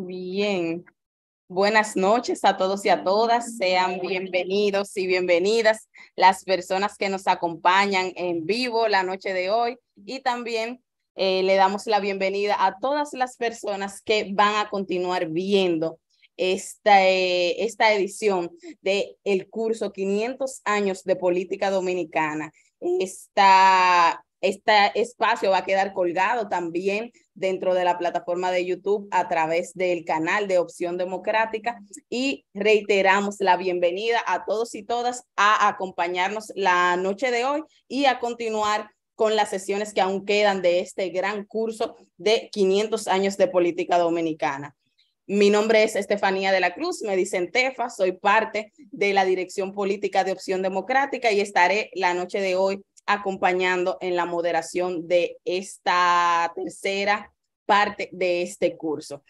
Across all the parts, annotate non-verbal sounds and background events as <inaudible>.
Bien, buenas noches a todos y a todas. Sean bienvenidos y bienvenidas las personas que nos acompañan en vivo la noche de hoy y también eh, le damos la bienvenida a todas las personas que van a continuar viendo esta, eh, esta edición del el curso 500 años de política dominicana. Esta este espacio va a quedar colgado también dentro de la plataforma de YouTube a través del canal de Opción Democrática y reiteramos la bienvenida a todos y todas a acompañarnos la noche de hoy y a continuar con las sesiones que aún quedan de este gran curso de 500 años de política dominicana. Mi nombre es Estefanía de la Cruz, me dicen Tefa, soy parte de la Dirección Política de Opción Democrática y estaré la noche de hoy acompañando en la moderación de esta tercera parte de este curso.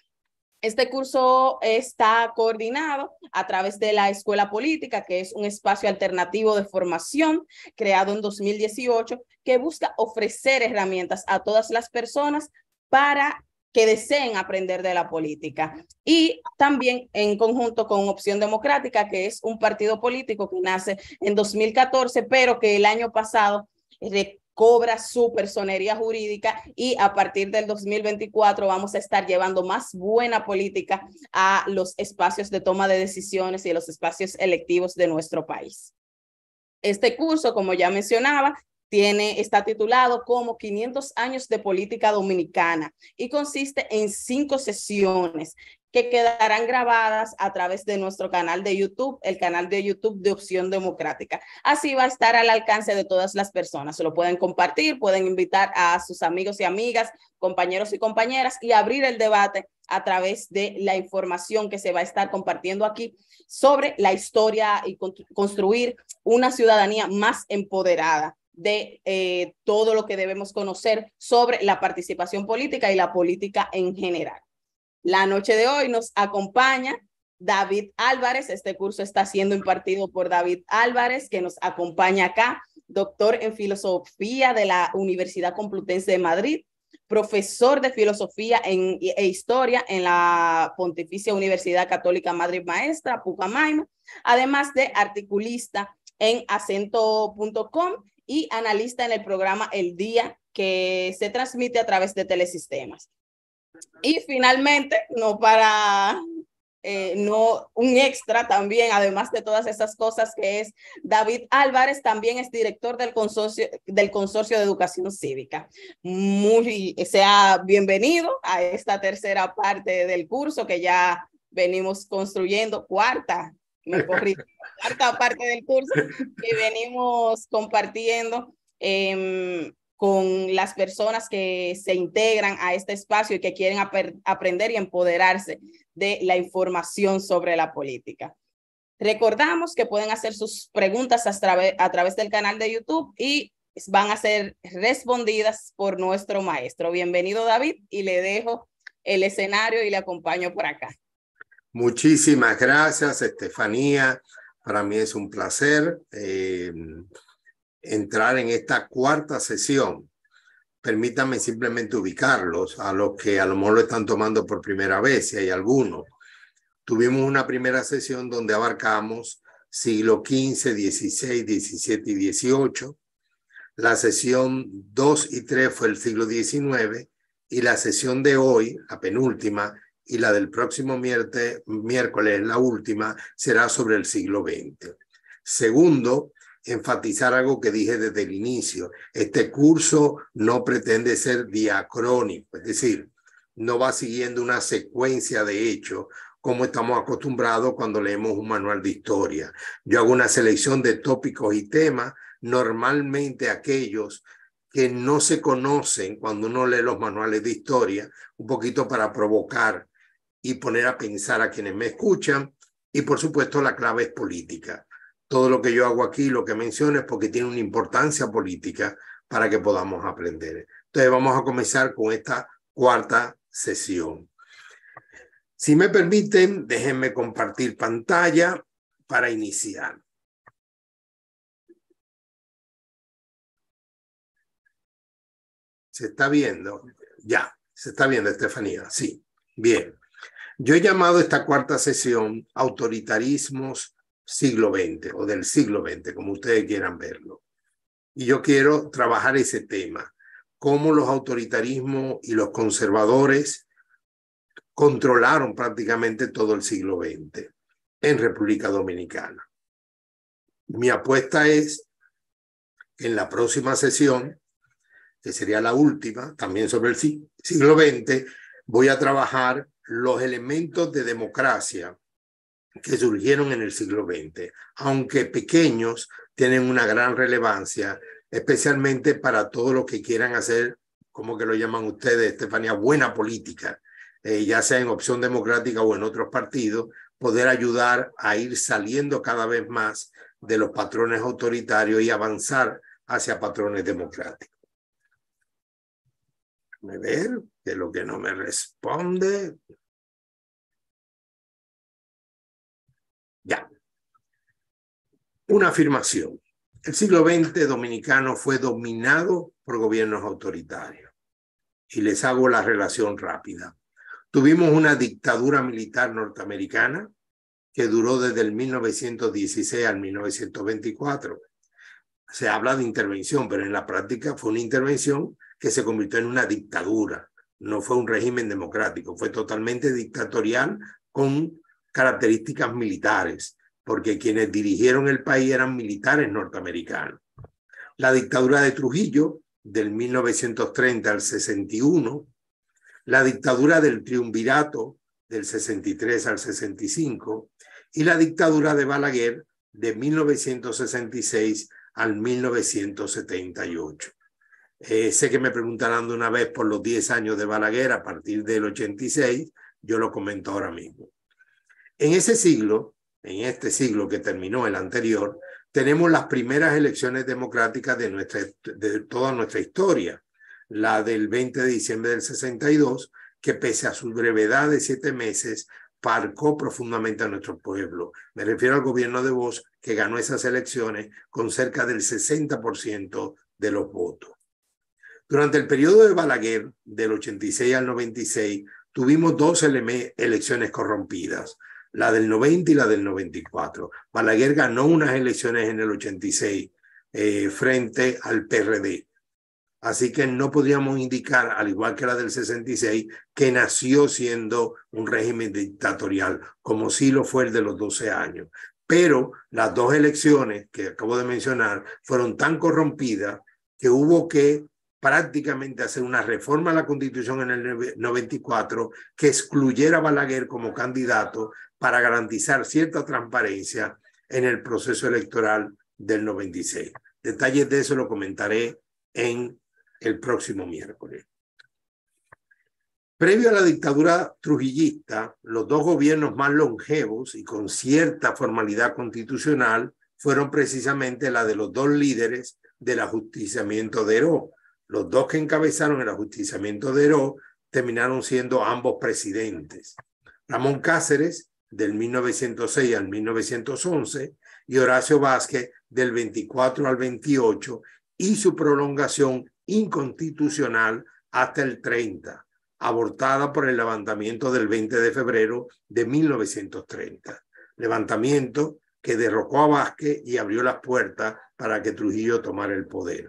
Este curso está coordinado a través de la Escuela Política, que es un espacio alternativo de formación creado en 2018 que busca ofrecer herramientas a todas las personas para que deseen aprender de la política. Y también en conjunto con Opción Democrática, que es un partido político que nace en 2014, pero que el año pasado recobra su personería jurídica y a partir del 2024 vamos a estar llevando más buena política a los espacios de toma de decisiones y a los espacios electivos de nuestro país. Este curso, como ya mencionaba, tiene, está titulado como 500 años de política dominicana y consiste en cinco sesiones que quedarán grabadas a través de nuestro canal de YouTube, el canal de YouTube de Opción Democrática. Así va a estar al alcance de todas las personas. Se lo pueden compartir, pueden invitar a sus amigos y amigas, compañeros y compañeras y abrir el debate a través de la información que se va a estar compartiendo aquí sobre la historia y construir una ciudadanía más empoderada de eh, todo lo que debemos conocer sobre la participación política y la política en general. La noche de hoy nos acompaña David Álvarez. Este curso está siendo impartido por David Álvarez, que nos acompaña acá, doctor en filosofía de la Universidad Complutense de Madrid, profesor de filosofía e historia en la Pontificia Universidad Católica Madrid Maestra, Pucamaima, además de articulista en acento.com y analista en el programa El Día, que se transmite a través de Telesistemas. Y finalmente, no para eh, no un extra también, además de todas esas cosas que es David Álvarez, también es director del consorcio, del consorcio de educación cívica. Muy, sea bienvenido a esta tercera parte del curso que ya venimos construyendo, cuarta, la cuarta parte del curso que venimos compartiendo em, con las personas que se integran a este espacio y que quieren aprender y empoderarse de la información sobre la política. Recordamos que pueden hacer sus preguntas a, a través del canal de YouTube y van a ser respondidas por nuestro maestro. Bienvenido David y le dejo el escenario y le acompaño por acá. Muchísimas gracias, Estefanía. Para mí es un placer eh, entrar en esta cuarta sesión. Permítanme simplemente ubicarlos a los que a lo mejor lo están tomando por primera vez, si hay alguno. Tuvimos una primera sesión donde abarcamos siglo XV, XVI, XVII y XVIII. La sesión 2 y 3 fue el siglo XIX y la sesión de hoy, la penúltima, y la del próximo miércoles, la última, será sobre el siglo XX. Segundo, enfatizar algo que dije desde el inicio. Este curso no pretende ser diacrónico, es decir, no va siguiendo una secuencia de hechos como estamos acostumbrados cuando leemos un manual de historia. Yo hago una selección de tópicos y temas, normalmente aquellos que no se conocen cuando uno lee los manuales de historia, un poquito para provocar y poner a pensar a quienes me escuchan. Y por supuesto la clave es política. Todo lo que yo hago aquí, lo que menciono es porque tiene una importancia política para que podamos aprender. Entonces vamos a comenzar con esta cuarta sesión. Si me permiten, déjenme compartir pantalla para iniciar. ¿Se está viendo? Ya, se está viendo, Estefanía. Sí, bien. Yo he llamado esta cuarta sesión autoritarismos siglo XX o del siglo XX, como ustedes quieran verlo. Y yo quiero trabajar ese tema, cómo los autoritarismos y los conservadores controlaron prácticamente todo el siglo XX en República Dominicana. Mi apuesta es en la próxima sesión, que sería la última, también sobre el siglo XX, voy a trabajar los elementos de democracia que surgieron en el siglo XX, aunque pequeños, tienen una gran relevancia, especialmente para todos los que quieran hacer, como que lo llaman ustedes, Estefanía, buena política, eh, ya sea en opción democrática o en otros partidos, poder ayudar a ir saliendo cada vez más de los patrones autoritarios y avanzar hacia patrones democráticos. A ver que lo que no me responde, Ya. Una afirmación. El siglo XX dominicano fue dominado por gobiernos autoritarios. Y les hago la relación rápida. Tuvimos una dictadura militar norteamericana que duró desde el 1916 al 1924. Se habla de intervención, pero en la práctica fue una intervención que se convirtió en una dictadura. No fue un régimen democrático, fue totalmente dictatorial con características militares, porque quienes dirigieron el país eran militares norteamericanos. La dictadura de Trujillo, del 1930 al 61, la dictadura del triunvirato, del 63 al 65, y la dictadura de Balaguer, de 1966 al 1978. sé que me preguntarán de una vez por los 10 años de Balaguer a partir del 86, yo lo comento ahora mismo. En ese siglo, en este siglo que terminó el anterior, tenemos las primeras elecciones democráticas de, nuestra, de toda nuestra historia, la del 20 de diciembre del 62, que pese a su brevedad de siete meses, parcó profundamente a nuestro pueblo. Me refiero al gobierno de Voz que ganó esas elecciones con cerca del 60% de los votos. Durante el periodo de Balaguer, del 86 al 96, tuvimos dos elecciones corrompidas, la del 90 y la del 94. Balaguer ganó unas elecciones en el 86 eh, frente al PRD. Así que no podríamos indicar, al igual que la del 66, que nació siendo un régimen dictatorial, como sí lo fue el de los 12 años. Pero las dos elecciones que acabo de mencionar fueron tan corrompidas que hubo que prácticamente hacer una reforma a la constitución en el 94 que excluyera a Balaguer como candidato para garantizar cierta transparencia en el proceso electoral del 96. Detalles de eso lo comentaré en el próximo miércoles. Previo a la dictadura trujillista, los dos gobiernos más longevos y con cierta formalidad constitucional fueron precisamente la de los dos líderes del ajusticiamiento de Heró. Los dos que encabezaron el ajusticiamiento de Heró terminaron siendo ambos presidentes. Ramón Cáceres del 1906 al 1911 y Horacio Vázquez del 24 al 28 y su prolongación inconstitucional hasta el 30, abortada por el levantamiento del 20 de febrero de 1930, levantamiento que derrocó a Vázquez y abrió las puertas para que Trujillo tomara el poder.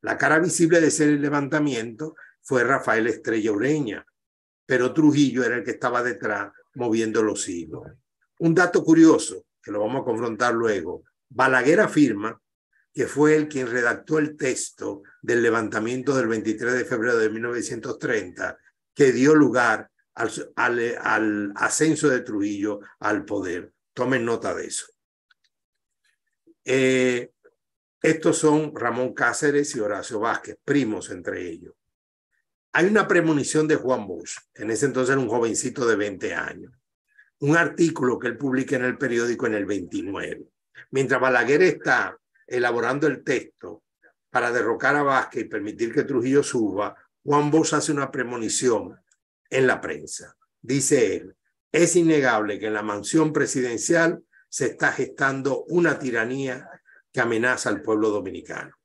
La cara visible de ese levantamiento fue Rafael Estrella Ureña, pero Trujillo era el que estaba detrás moviendo los hilos. Un dato curioso, que lo vamos a confrontar luego, Balaguer afirma que fue él quien redactó el texto del levantamiento del 23 de febrero de 1930, que dio lugar al, ascenso de Trujillo al poder. Tomen nota de eso. Eh, estos son Ramón Cáceres y Horacio Vázquez, primos entre ellos. Hay una premonición de Juan Bosch, en ese entonces era un jovencito de 20 años, un artículo que él publica en el periódico en el 29. Mientras Balaguer está elaborando el texto para derrocar a Vázquez y permitir que Trujillo suba, Juan Bosch hace una premonición en la prensa. Dice él, es innegable que en la mansión presidencial se está gestando una tiranía que amenaza al pueblo dominicano.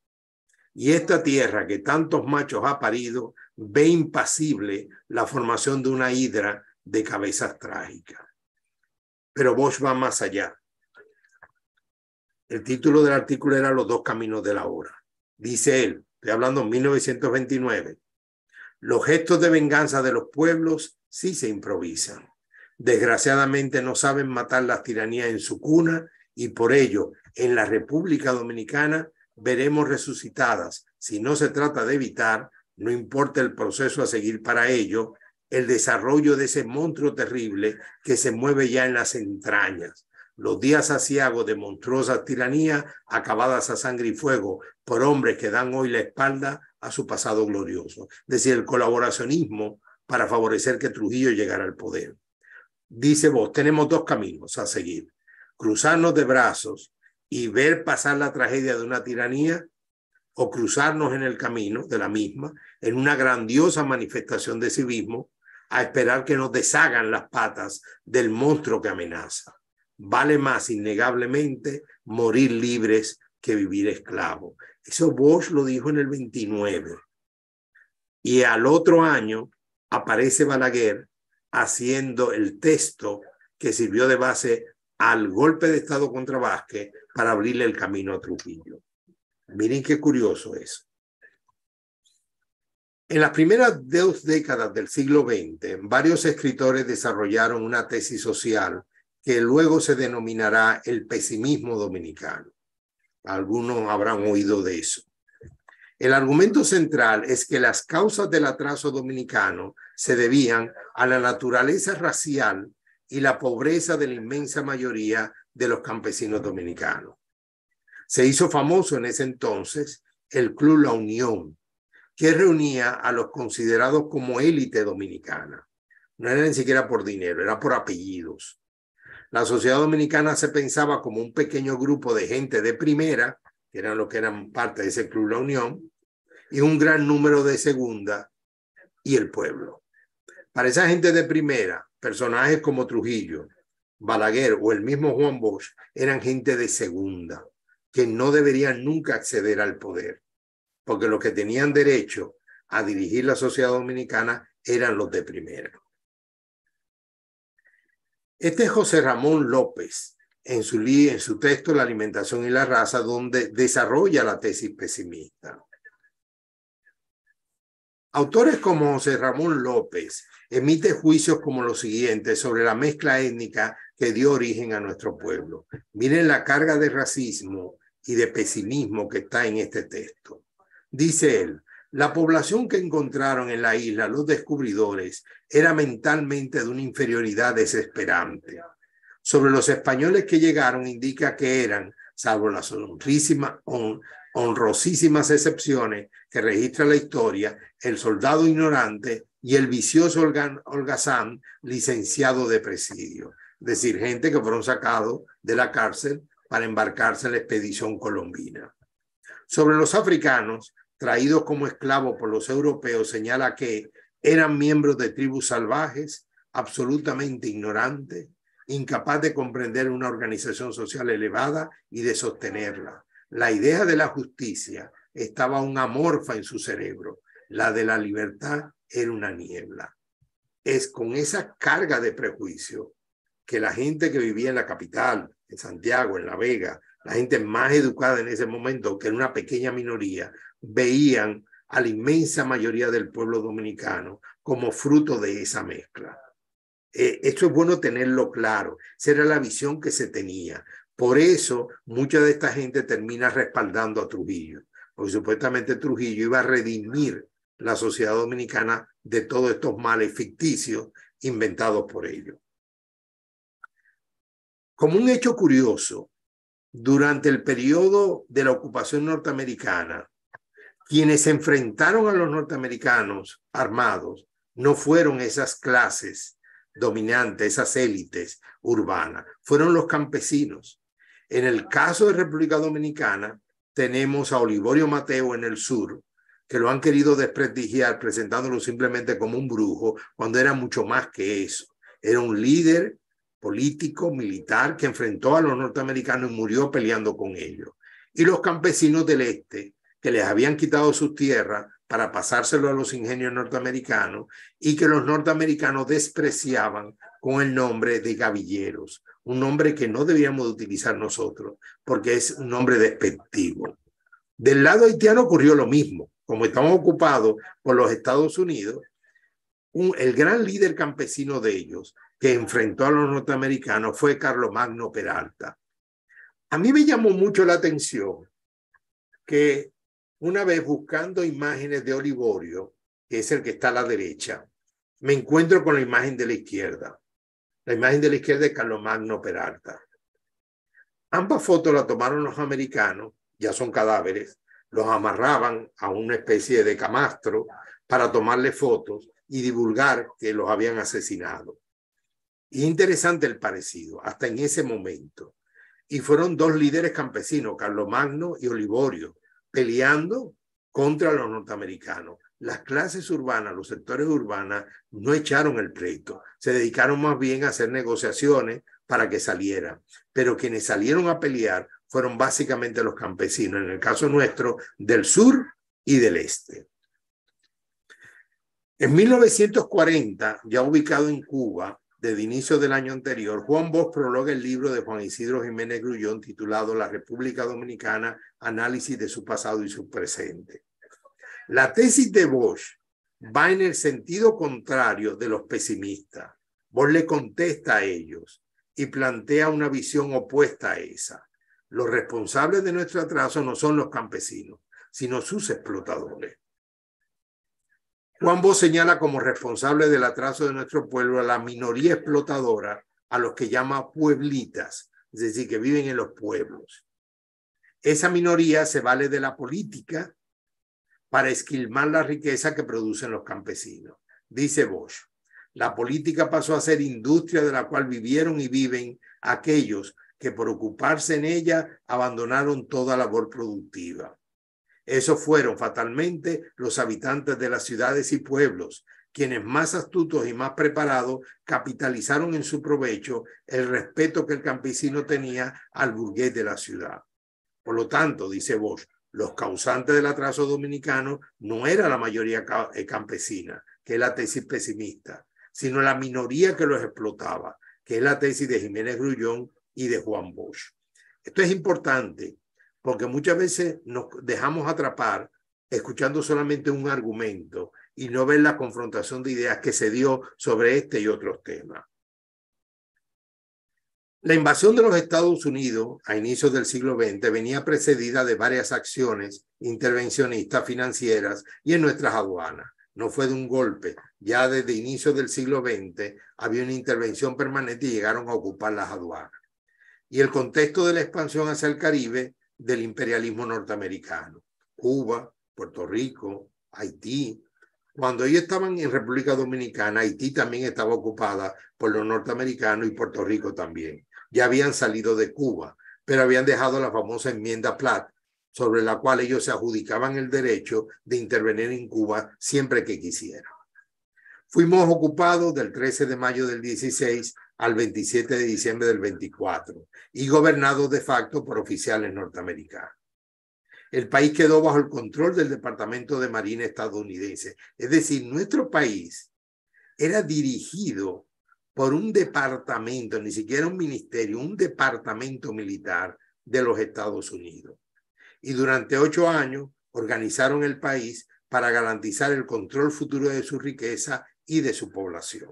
Y esta tierra que tantos machos ha parido ve impasible la formación de una hidra de cabezas trágicas. Pero Bosch va más allá. El título del artículo era Los dos caminos de la hora. Dice él, estoy hablando en 1929, los gestos de venganza de los pueblos sí se improvisan. Desgraciadamente no saben matar las tiranías en su cuna y por ello en la República Dominicana veremos resucitadas, si no se trata de evitar, no importa el proceso a seguir para ello, el desarrollo de ese monstruo terrible que se mueve ya en las entrañas. Los días saciagos de monstruosas tiranías acabadas a sangre y fuego por hombres que dan hoy la espalda a su pasado glorioso. Es decir, el colaboracionismo para favorecer que Trujillo llegara al poder. Dice vos, tenemos dos caminos a seguir. Cruzarnos de brazos y ver pasar la tragedia de una tiranía o cruzarnos en el camino de la misma en una grandiosa manifestación de civismo a esperar que nos deshagan las patas del monstruo que amenaza. Vale más innegablemente morir libres que vivir esclavos. Eso Bosch lo dijo en el 29. Y al otro año aparece Balaguer haciendo el texto que sirvió de base al golpe de Estado contra Vázquez para abrirle el camino a Trujillo. Miren qué curioso es. En las primeras dos décadas del siglo XX, varios escritores desarrollaron una tesis social que luego se denominará el pesimismo dominicano. Algunos habrán oído de eso. El argumento central es que las causas del atraso dominicano se debían a la naturaleza racial y la pobreza de la inmensa mayoría de los campesinos dominicanos. Se hizo famoso en ese entonces el Club La Unión, que reunía a los considerados como élite dominicana. No era ni siquiera por dinero, era por apellidos. La sociedad dominicana se pensaba como un pequeño grupo de gente de primera, que eran los que eran parte de ese Club La Unión, y un gran número de segunda y el pueblo. Para esa gente de primera, personajes como Trujillo, Balaguer o el mismo Juan Bosch eran gente de segunda que no deberían nunca acceder al poder, porque los que tenían derecho a dirigir la sociedad dominicana eran los de primera. Este es José Ramón López, en su, en su texto La alimentación y la raza, donde desarrolla la tesis pesimista. Autores como José Ramón López emite juicios como los siguientes sobre la mezcla étnica que dio origen a nuestro pueblo. Miren la carga de racismo y de pesimismo que está en este texto. Dice él, la población que encontraron en la isla los descubridores era mentalmente de una inferioridad desesperante. Sobre los españoles que llegaron indica que eran, salvo las honrosísimas excepciones que registra la historia, el soldado ignorante y el vicioso holgazán licenciado de presidio. Es decir, gente que fueron sacados de la cárcel para embarcarse en la expedición colombina. Sobre los africanos, traídos como esclavos por los europeos, señala que eran miembros de tribus salvajes, absolutamente ignorantes, incapaz de comprender una organización social elevada y de sostenerla. La idea de la justicia estaba un amorfa en su cerebro, la de la libertad era una niebla. Es con esa carga de prejuicio que la gente que vivía en la capital, en Santiago, en La Vega, la gente más educada en ese momento, que era una pequeña minoría, veían a la inmensa mayoría del pueblo dominicano como fruto de esa mezcla. Eh, esto es bueno tenerlo claro. Esa era la visión que se tenía. Por eso mucha de esta gente termina respaldando a Trujillo, porque supuestamente Trujillo iba a redimir la sociedad dominicana de todos estos males ficticios inventados por ellos. Como un hecho curioso, durante el periodo de la ocupación norteamericana, quienes se enfrentaron a los norteamericanos armados no fueron esas clases dominantes, esas élites urbanas, fueron los campesinos. En el caso de República Dominicana, tenemos a Olivorio Mateo en el sur, que lo han querido desprestigiar presentándolo simplemente como un brujo, cuando era mucho más que eso. Era un líder político, militar, que enfrentó a los norteamericanos y murió peleando con ellos. Y los campesinos del este, que les habían quitado sus tierras para pasárselo a los ingenios norteamericanos y que los norteamericanos despreciaban con el nombre de gavilleros, un nombre que no debíamos utilizar nosotros porque es un nombre despectivo. Del lado haitiano ocurrió lo mismo. Como estamos ocupados por los Estados Unidos, el gran líder campesino de ellos que enfrentó a los norteamericanos fue Carlos Magno Peralta. A mí me llamó mucho la atención que una vez buscando imágenes de Olivorio, que es el que está a la derecha, me encuentro con la imagen de la izquierda. La imagen de la izquierda es Magno Peralta. Ambas fotos las tomaron los americanos, ya son cadáveres, los amarraban a una especie de camastro para tomarle fotos y divulgar que los habían asesinado. Interesante el parecido, hasta en ese momento. Y fueron dos líderes campesinos, Magno y Olivorio, peleando contra los norteamericanos. Las clases urbanas, los sectores urbanos, no echaron el pleito, se dedicaron más bien a hacer negociaciones para que saliera. Pero quienes salieron a pelear fueron básicamente los campesinos, en el caso nuestro, del sur y del este. En 1940, ya ubicado en Cuba, desde inicio del año anterior, Juan Bosch prologa el libro de Juan Isidro Jiménez Grullón titulado La República Dominicana, análisis de su pasado y su presente. La tesis de Bosch va en el sentido contrario de los pesimistas. Bosch le contesta a ellos y plantea una visión opuesta a esa. Los responsables de nuestro atraso no son los campesinos, sino sus explotadores. Juan Bosch señala como responsable del atraso de nuestro pueblo a la minoría explotadora, a los que llama pueblitas, es decir, que viven en los pueblos. Esa minoría se vale de la política para esquilmar la riqueza que producen los campesinos. Dice Bosch, la política pasó a ser industria de la cual vivieron y viven aquellos que por ocuparse en ella abandonaron toda labor productiva. Esos fueron fatalmente los habitantes de las ciudades y pueblos, quienes más astutos y más preparados capitalizaron en su provecho el respeto que el campesino tenía al burgués de la ciudad. Por lo tanto, dice Bosch, los causantes del atraso dominicano no era la mayoría eh, campesina, que es la tesis pesimista, sino la minoría que los explotaba, que es la tesis de Jiménez Grullón y de Juan Bosch. Esto es importante porque muchas veces nos dejamos atrapar escuchando solamente un argumento y no ver la confrontación de ideas que se dio sobre este y otros temas. La invasión de los Estados Unidos a inicios del siglo XX venía precedida de varias acciones intervencionistas financieras y en nuestras aduanas. No fue de un golpe. Ya desde inicios del siglo XX había una intervención permanente y llegaron a ocupar las aduanas. Y el contexto de la expansión hacia el Caribe del imperialismo norteamericano, Cuba, Puerto Rico, Haití. Cuando ellos estaban en República Dominicana, Haití también estaba ocupada por los norteamericanos y Puerto Rico también. Ya habían salido de Cuba, pero habían dejado la famosa enmienda Platt, sobre la cual ellos se adjudicaban el derecho de intervenir en Cuba siempre que quisieran. Fuimos ocupados del 13 de mayo del 16 al 27 de diciembre del 24 y gobernados de facto por oficiales norteamericanos. El país quedó bajo el control del Departamento de Marina estadounidense. Es decir, nuestro país era dirigido por un departamento, ni siquiera un ministerio, un departamento militar de los Estados Unidos. Y durante ocho años organizaron el país para garantizar el control futuro de su riqueza y de su población.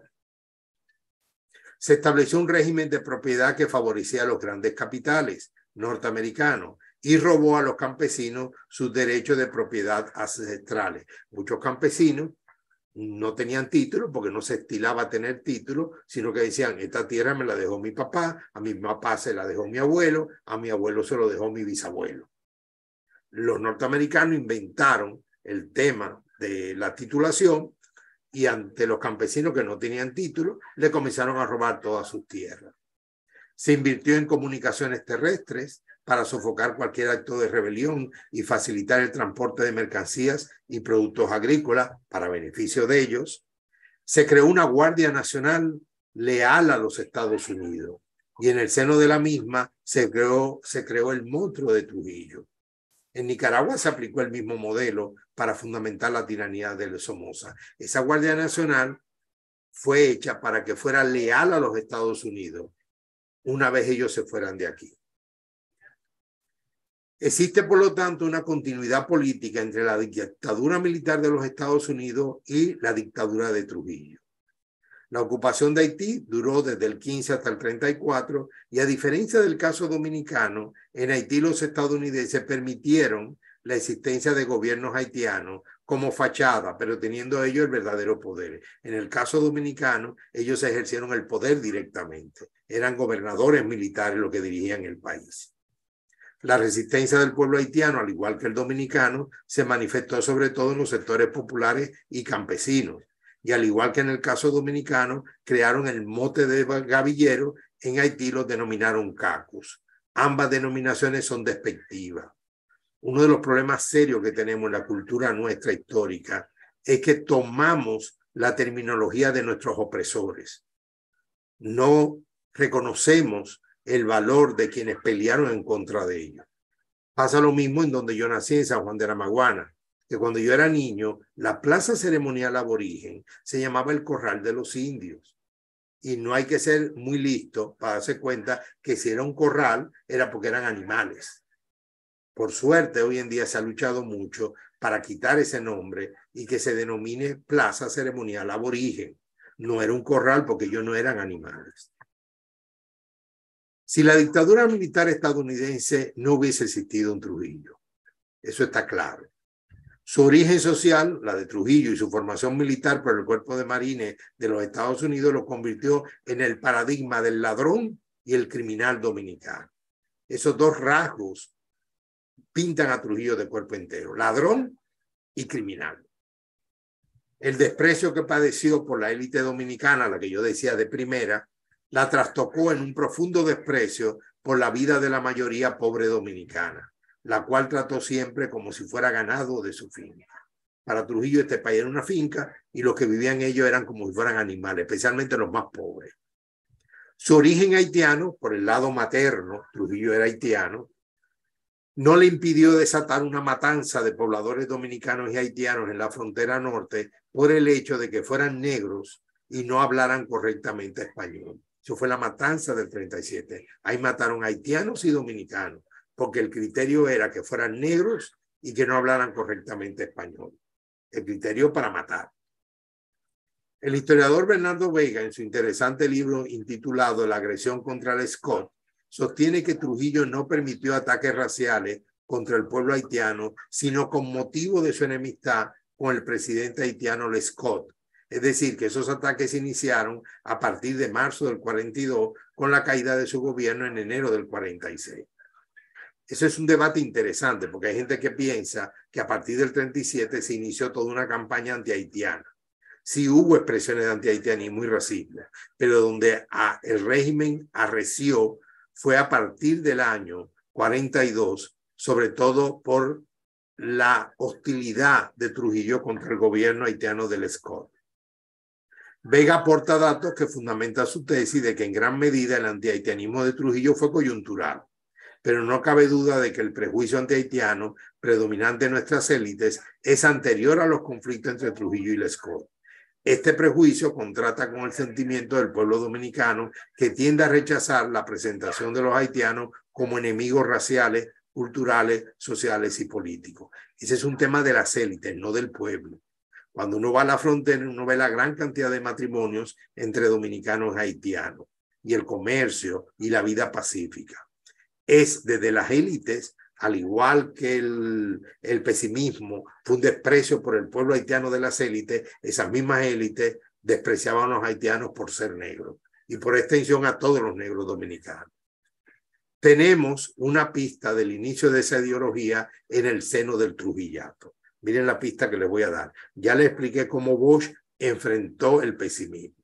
Se estableció un régimen de propiedad que favorecía a los grandes capitales norteamericanos y robó a los campesinos sus derechos de propiedad ancestrales. Muchos campesinos no tenían título porque no se estilaba tener título, sino que decían, esta tierra me la dejó mi papá, a mi papá se la dejó mi abuelo, a mi abuelo se lo dejó mi bisabuelo. Los norteamericanos inventaron el tema de la titulación y ante los campesinos que no tenían título, le comenzaron a robar todas sus tierras. Se invirtió en comunicaciones terrestres para sofocar cualquier acto de rebelión y facilitar el transporte de mercancías y productos agrícolas para beneficio de ellos. Se creó una Guardia Nacional leal a los Estados Unidos y en el seno de la misma se creó, se creó el monstruo de Trujillo, en Nicaragua se aplicó el mismo modelo para fundamentar la tiranía de Somoza. Esa Guardia Nacional fue hecha para que fuera leal a los Estados Unidos una vez ellos se fueran de aquí. Existe, por lo tanto, una continuidad política entre la dictadura militar de los Estados Unidos y la dictadura de Trujillo. La ocupación de Haití duró desde el 15 hasta el 34 y a diferencia del caso dominicano, en Haití los estadounidenses permitieron la existencia de gobiernos haitianos como fachada, pero teniendo ellos el verdadero poder. En el caso dominicano, ellos ejercieron el poder directamente. Eran gobernadores militares los que dirigían el país. La resistencia del pueblo haitiano, al igual que el dominicano, se manifestó sobre todo en los sectores populares y campesinos y al igual que en el caso dominicano, crearon el mote de gavillero, en Haití lo denominaron cacus. Ambas denominaciones son despectivas. Uno de los problemas serios que tenemos en la cultura nuestra histórica es que tomamos la terminología de nuestros opresores. No reconocemos el valor de quienes pelearon en contra de ellos. Pasa lo mismo en donde yo nací, en San Juan de la Maguana que cuando yo era niño, la plaza ceremonial aborigen se llamaba el Corral de los Indios. Y no hay que ser muy listo para darse cuenta que si era un corral era porque eran animales. Por suerte, hoy en día se ha luchado mucho para quitar ese nombre y que se denomine plaza ceremonial aborigen. No era un corral porque ellos no eran animales. Si la dictadura militar estadounidense no hubiese existido un Trujillo, eso está claro. Su origen social, la de Trujillo y su formación militar por el Cuerpo de Marines de los Estados Unidos lo convirtió en el paradigma del ladrón y el criminal dominicano. Esos dos rasgos pintan a Trujillo de cuerpo entero, ladrón y criminal. El desprecio que padeció por la élite dominicana, la que yo decía de primera, la trastocó en un profundo desprecio por la vida de la mayoría pobre dominicana la cual trató siempre como si fuera ganado de su finca. Para Trujillo este país era una finca y los que vivían ellos eran como si fueran animales, especialmente los más pobres. Su origen haitiano, por el lado materno, Trujillo era haitiano, no le impidió desatar una matanza de pobladores dominicanos y haitianos en la frontera norte por el hecho de que fueran negros y no hablaran correctamente español. Eso fue la matanza del 37. Ahí mataron haitianos y dominicanos porque el criterio era que fueran negros y que no hablaran correctamente español. El criterio para matar. El historiador Bernardo Vega, en su interesante libro intitulado La agresión contra el sostiene que Trujillo no permitió ataques raciales contra el pueblo haitiano, sino con motivo de su enemistad con el presidente haitiano Lescott. Es decir, que esos ataques se iniciaron a partir de marzo del 42 con la caída de su gobierno en enero del 46. Eso es un debate interesante porque hay gente que piensa que a partir del 37 se inició toda una campaña antihaitiana. Sí hubo expresiones de antihaitianismo y racismo, pero donde el régimen arreció fue a partir del año 42, sobre todo por la hostilidad de Trujillo contra el gobierno haitiano del Scott. Vega aporta datos que fundamenta su tesis de que en gran medida el antihaitianismo de Trujillo fue coyuntural pero no cabe duda de que el prejuicio antihaitiano predominante en nuestras élites es anterior a los conflictos entre Trujillo y Lescott. Este prejuicio contrata con el sentimiento del pueblo dominicano que tiende a rechazar la presentación de los haitianos como enemigos raciales, culturales, sociales y políticos. Ese es un tema de las élites, no del pueblo. Cuando uno va a la frontera, uno ve la gran cantidad de matrimonios entre dominicanos haitianos y el comercio y la vida pacífica es desde las élites, al igual que el, el pesimismo, fue un desprecio por el pueblo haitiano de las élites, esas mismas élites despreciaban a los haitianos por ser negros y por extensión a todos los negros dominicanos. Tenemos una pista del inicio de esa ideología en el seno del Trujillato. Miren la pista que les voy a dar. Ya les expliqué cómo Bush enfrentó el pesimismo.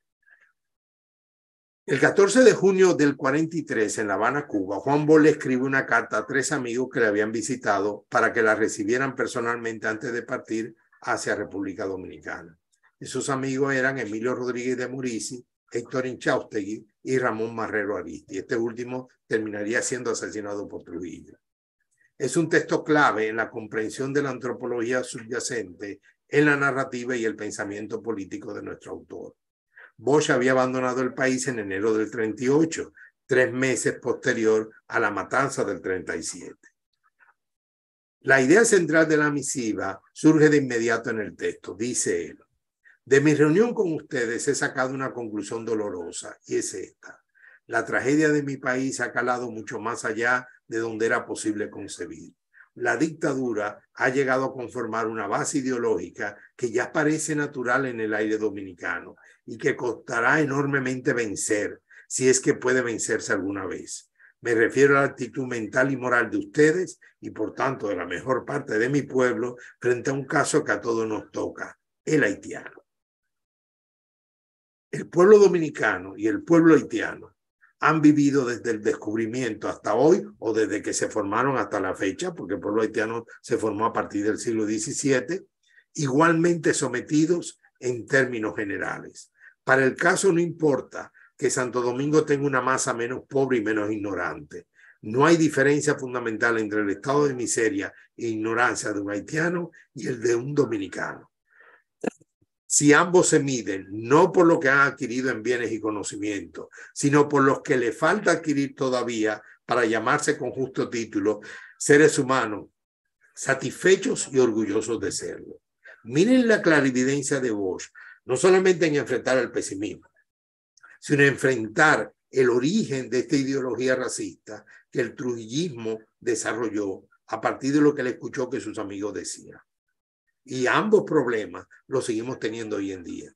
El 14 de junio del 43, en La Habana, Cuba, Juan Bolle escribe una carta a tres amigos que le habían visitado para que la recibieran personalmente antes de partir hacia República Dominicana. Esos amigos eran Emilio Rodríguez de Murici, Héctor Inchaustegui y Ramón Marrero Aristi. Este último terminaría siendo asesinado por Trujillo. Es un texto clave en la comprensión de la antropología subyacente en la narrativa y el pensamiento político de nuestro autor. Bosch había abandonado el país en enero del 38, tres meses posterior a la matanza del 37. La idea central de la misiva surge de inmediato en el texto, dice él. De mi reunión con ustedes he sacado una conclusión dolorosa y es esta. La tragedia de mi país ha calado mucho más allá de donde era posible concebir. La dictadura ha llegado a conformar una base ideológica que ya parece natural en el aire dominicano y que costará enormemente vencer, si es que puede vencerse alguna vez. Me refiero a la actitud mental y moral de ustedes y por tanto de la mejor parte de mi pueblo frente a un caso que a todos nos toca, el haitiano. El pueblo dominicano y el pueblo haitiano han vivido desde el descubrimiento hasta hoy o desde que se formaron hasta la fecha, porque el pueblo haitiano se formó a partir del siglo XVII, igualmente sometidos en términos generales. Para el caso no importa que Santo Domingo tenga una masa menos pobre y menos ignorante. No hay diferencia fundamental entre el estado de miseria e ignorancia de un haitiano y el de un dominicano. Si ambos se miden no por lo que han adquirido en bienes y conocimiento, sino por los que le falta adquirir todavía para llamarse con justo título seres humanos, satisfechos y orgullosos de serlo. Miren la clarividencia de Bosch no solamente en enfrentar al pesimismo, sino en enfrentar el origen de esta ideología racista que el trujillismo desarrolló a partir de lo que le escuchó que sus amigos decían. Y ambos problemas los seguimos teniendo hoy en día.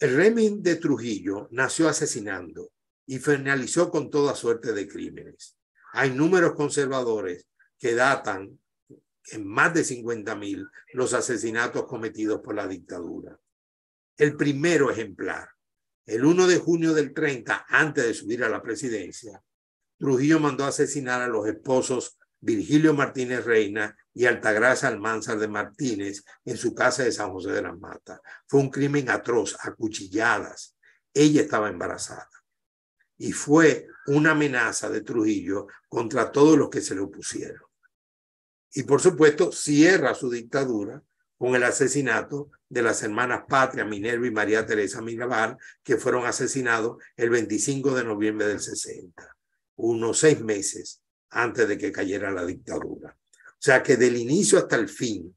El régimen de Trujillo nació asesinando y finalizó con toda suerte de crímenes. Hay números conservadores que datan en más de 50.000 los asesinatos cometidos por la dictadura. El primero ejemplar, el 1 de junio del 30, antes de subir a la presidencia, Trujillo mandó asesinar a los esposos Virgilio Martínez Reina y Altagracia Almanzar de Martínez en su casa de San José de las Matas. Fue un crimen atroz, a cuchilladas. Ella estaba embarazada. Y fue una amenaza de Trujillo contra todos los que se le opusieron y por supuesto cierra su dictadura con el asesinato de las hermanas Patria, Minerva y María Teresa Mirabal, que fueron asesinados el 25 de noviembre del 60, unos seis meses antes de que cayera la dictadura. O sea que del inicio hasta el fin,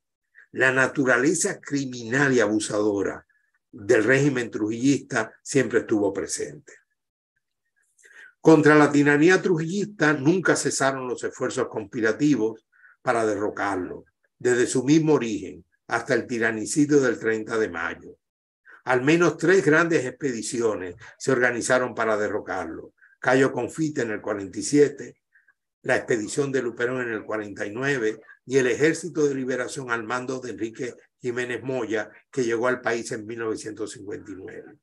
la naturaleza criminal y abusadora del régimen trujillista siempre estuvo presente. Contra la tiranía trujillista nunca cesaron los esfuerzos conspirativos para derrocarlo, desde su mismo origen hasta el tiranicidio del 30 de mayo. Al menos tres grandes expediciones se organizaron para derrocarlo. Cayo Confite en el 47, la expedición de Luperón en el 49 y el Ejército de Liberación al mando de Enrique Jiménez Moya, que llegó al país en 1959.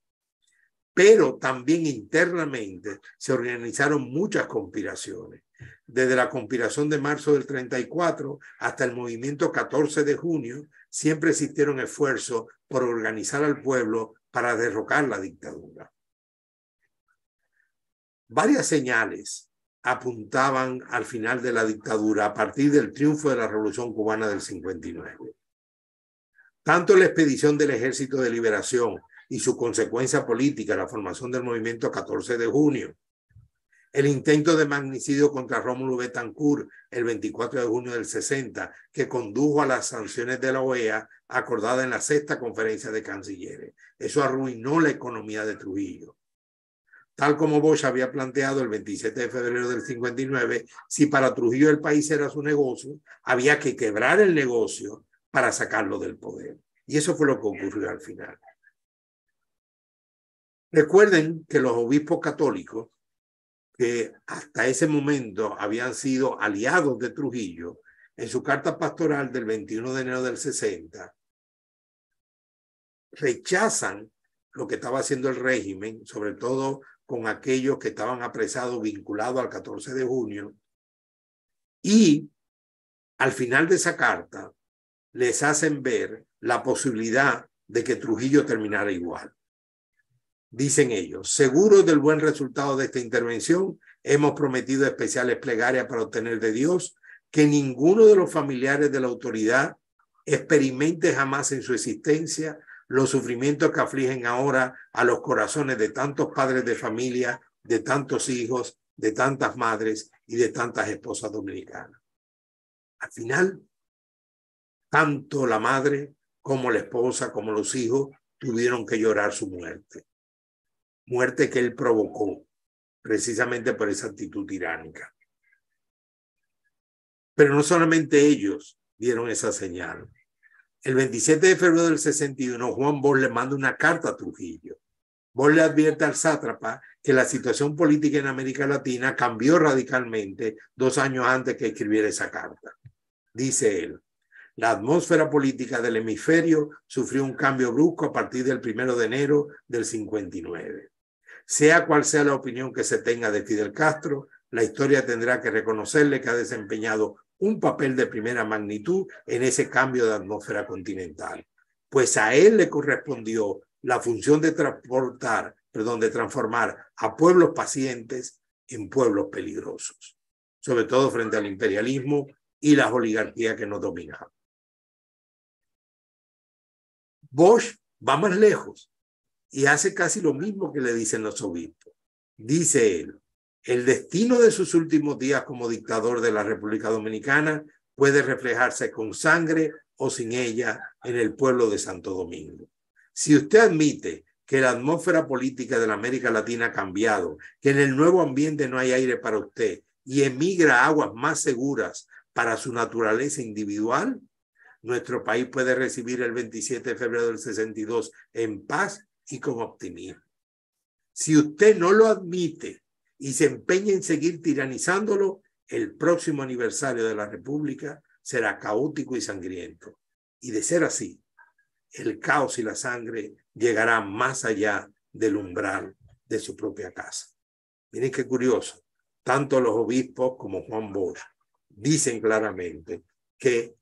Pero también internamente se organizaron muchas conspiraciones desde la conspiración de marzo del 34 hasta el movimiento 14 de junio, siempre existieron esfuerzos por organizar al pueblo para derrocar la dictadura. Varias señales apuntaban al final de la dictadura a partir del triunfo de la Revolución Cubana del 59. Tanto la expedición del Ejército de Liberación y su consecuencia política, la formación del movimiento 14 de junio, el intento de magnicidio contra Rómulo Betancourt el 24 de junio del 60, que condujo a las sanciones de la OEA acordada en la sexta conferencia de cancilleres. Eso arruinó la economía de Trujillo. Tal como Bosch había planteado el 27 de febrero del 59, si para Trujillo el país era su negocio, había que quebrar el negocio para sacarlo del poder. Y eso fue lo que ocurrió al final. Recuerden que los obispos católicos que hasta ese momento habían sido aliados de Trujillo, en su carta pastoral del 21 de enero del 60, rechazan lo que estaba haciendo el régimen, sobre todo con aquellos que estaban apresados vinculados al 14 de junio, y al final de esa carta les hacen ver la posibilidad de que Trujillo terminara igual. Dicen ellos, seguros del buen resultado de esta intervención, hemos prometido especiales plegarias para obtener de Dios que ninguno de los familiares de la autoridad experimente jamás en su existencia los sufrimientos que afligen ahora a los corazones de tantos padres de familia, de tantos hijos, de tantas madres y de tantas esposas dominicanas. Al final, tanto la madre como la esposa, como los hijos, tuvieron que llorar su muerte muerte que él provocó precisamente por esa actitud tiránica. Pero no solamente ellos dieron esa señal. El 27 de febrero del 61, Juan Bosch le manda una carta a Trujillo. Bosch le advierte al sátrapa que la situación política en América Latina cambió radicalmente dos años antes que escribiera esa carta. Dice él, la atmósfera política del hemisferio sufrió un cambio brusco a partir del primero de enero del 59. Sea cual sea la opinión que se tenga de Fidel Castro, la historia tendrá que reconocerle que ha desempeñado un papel de primera magnitud en ese cambio de atmósfera continental, pues a él le correspondió la función de transportar, perdón, de transformar a pueblos pacientes en pueblos peligrosos, sobre todo frente al imperialismo y las oligarquías que nos dominaban. Bosch va más lejos y hace casi lo mismo que le dicen los obispos. Dice él, el destino de sus últimos días como dictador de la República Dominicana puede reflejarse con sangre o sin ella en el pueblo de Santo Domingo. Si usted admite que la atmósfera política de la América Latina ha cambiado, que en el nuevo ambiente no hay aire para usted y emigra aguas más seguras para su naturaleza individual, nuestro país puede recibir el 27 de febrero del 62 en paz y con optimismo. Si usted no lo admite y se empeña en seguir tiranizándolo, el próximo aniversario de la República será caótico y sangriento. Y de ser así, el caos y la sangre llegará más allá del umbral de su propia casa. Miren qué curioso. Tanto los obispos como Juan Bosch dicen claramente que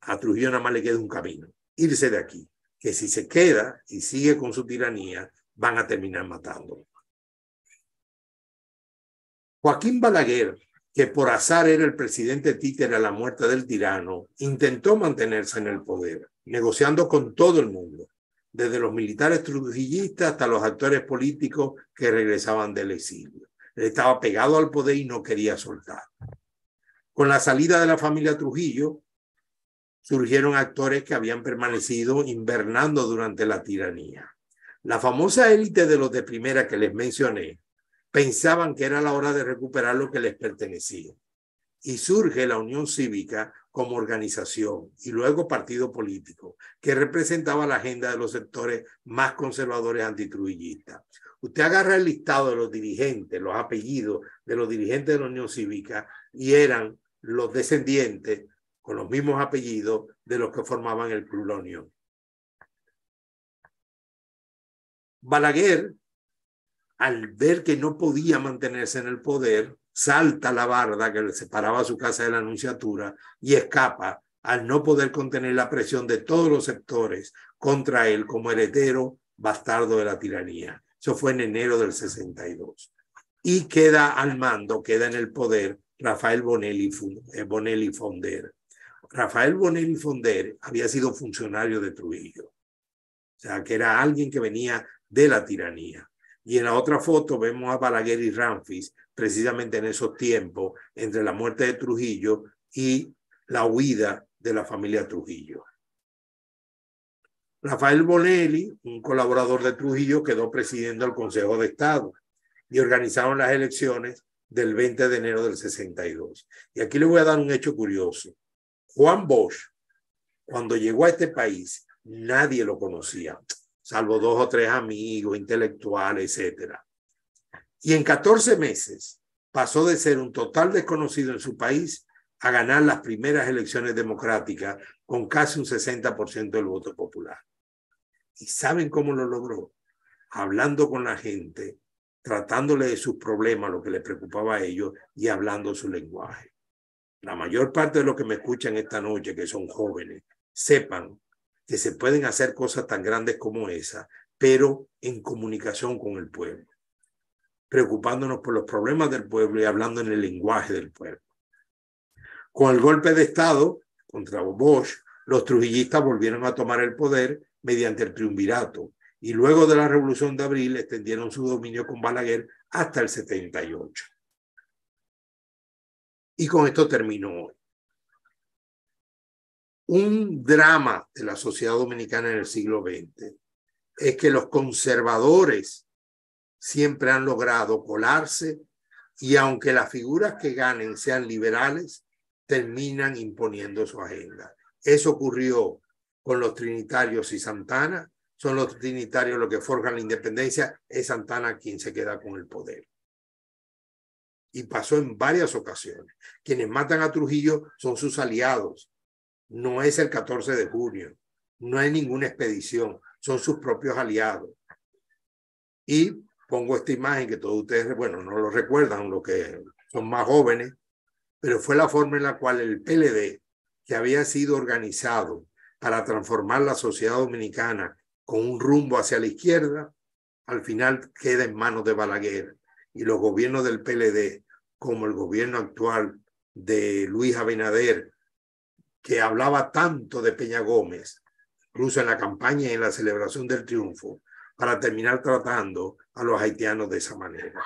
a, Trujillo nada más le queda un camino, irse de aquí que si se queda y sigue con su tiranía, van a terminar matándolo. Joaquín Balaguer, que por azar era el presidente títere a la muerte del tirano, intentó mantenerse en el poder, negociando con todo el mundo, desde los militares trujillistas hasta los actores políticos que regresaban del exilio. Él estaba pegado al poder y no quería soltar. Con la salida de la familia Trujillo, surgieron actores que habían permanecido invernando durante la tiranía. La famosa élite de los de primera que les mencioné pensaban que era la hora de recuperar lo que les pertenecía. Y surge la Unión Cívica como organización y luego partido político, que representaba la agenda de los sectores más conservadores antitruillistas. Usted agarra el listado de los dirigentes, los apellidos de los dirigentes de la Unión Cívica y eran los descendientes con los mismos apellidos de los que formaban el Club La Unión. Balaguer, al ver que no podía mantenerse en el poder, salta la barda que le separaba su casa de la Anunciatura y escapa al no poder contener la presión de todos los sectores contra él como heredero bastardo de la tiranía. Eso fue en enero del 62. Y queda al mando, queda en el poder Rafael Bonelli, eh, Bonelli Fonder, Rafael Bonelli Fonder había sido funcionario de Trujillo, o sea, que era alguien que venía de la tiranía. Y en la otra foto vemos a Balaguer y Ramfis, precisamente en esos tiempos, entre la muerte de Trujillo y la huida de la familia Trujillo. Rafael Bonelli, un colaborador de Trujillo, quedó presidiendo el Consejo de Estado y organizaron las elecciones del 20 de enero del 62. Y aquí le voy a dar un hecho curioso. Juan Bosch, cuando llegó a este país, nadie lo conocía, salvo dos o tres amigos, intelectuales, etc. Y en 14 meses pasó de ser un total desconocido en su país a ganar las primeras elecciones democráticas con casi un 60% del voto popular. ¿Y saben cómo lo logró? Hablando con la gente, tratándole de sus problemas, lo que le preocupaba a ellos, y hablando su lenguaje la mayor parte de los que me escuchan esta noche, que son jóvenes, sepan que se pueden hacer cosas tan grandes como esa, pero en comunicación con el pueblo, preocupándonos por los problemas del pueblo y hablando en el lenguaje del pueblo. Con el golpe de Estado contra Bosch, los trujillistas volvieron a tomar el poder mediante el triunvirato y luego de la Revolución de Abril extendieron su dominio con Balaguer hasta el 78. Y con esto termino hoy. Un drama de la sociedad dominicana en el siglo XX es que los conservadores siempre han logrado colarse y aunque las figuras que ganen sean liberales, terminan imponiendo su agenda. Eso ocurrió con los trinitarios y Santana. Son los trinitarios los que forjan la independencia, es Santana quien se queda con el poder y pasó en varias ocasiones. Quienes matan a Trujillo son sus aliados. No es el 14 de junio, no hay ninguna expedición, son sus propios aliados. Y pongo esta imagen que todos ustedes, bueno, no lo recuerdan, lo que son más jóvenes, pero fue la forma en la cual el PLD, que había sido organizado para transformar la sociedad dominicana con un rumbo hacia la izquierda, al final queda en manos de Balaguer y los gobiernos del PLD, como el gobierno actual de Luis Abinader, que hablaba tanto de Peña Gómez, incluso en la campaña y en la celebración del triunfo, para terminar tratando a los haitianos de esa manera.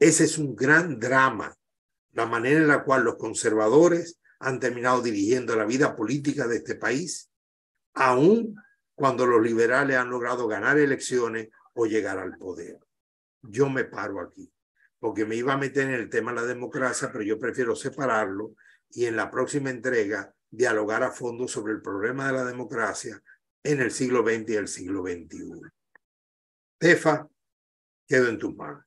Ese es un gran drama, la manera en la cual los conservadores han terminado dirigiendo la vida política de este país, aún cuando los liberales han logrado ganar elecciones o llegar al poder yo me paro aquí, porque me iba a meter en el tema de la democracia, pero yo prefiero separarlo y en la próxima entrega dialogar a fondo sobre el problema de la democracia en el siglo XX y el siglo XXI. Tefa, quedo en tu manos.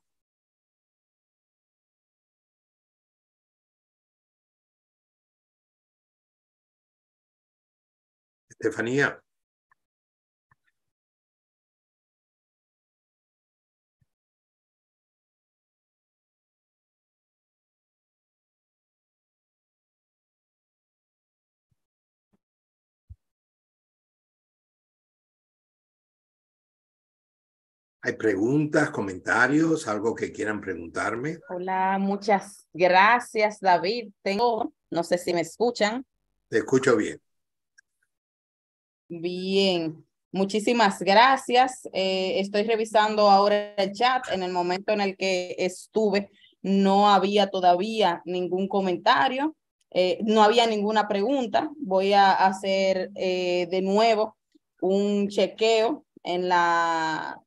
Estefanía. ¿Hay preguntas, comentarios, algo que quieran preguntarme? Hola, muchas gracias, David. Tengo, no sé si me escuchan. Te escucho bien. Bien, muchísimas gracias. Eh, estoy revisando ahora el chat. En el momento en el que estuve, no había todavía ningún comentario, eh, no había ninguna pregunta. Voy a hacer eh, de nuevo un chequeo en la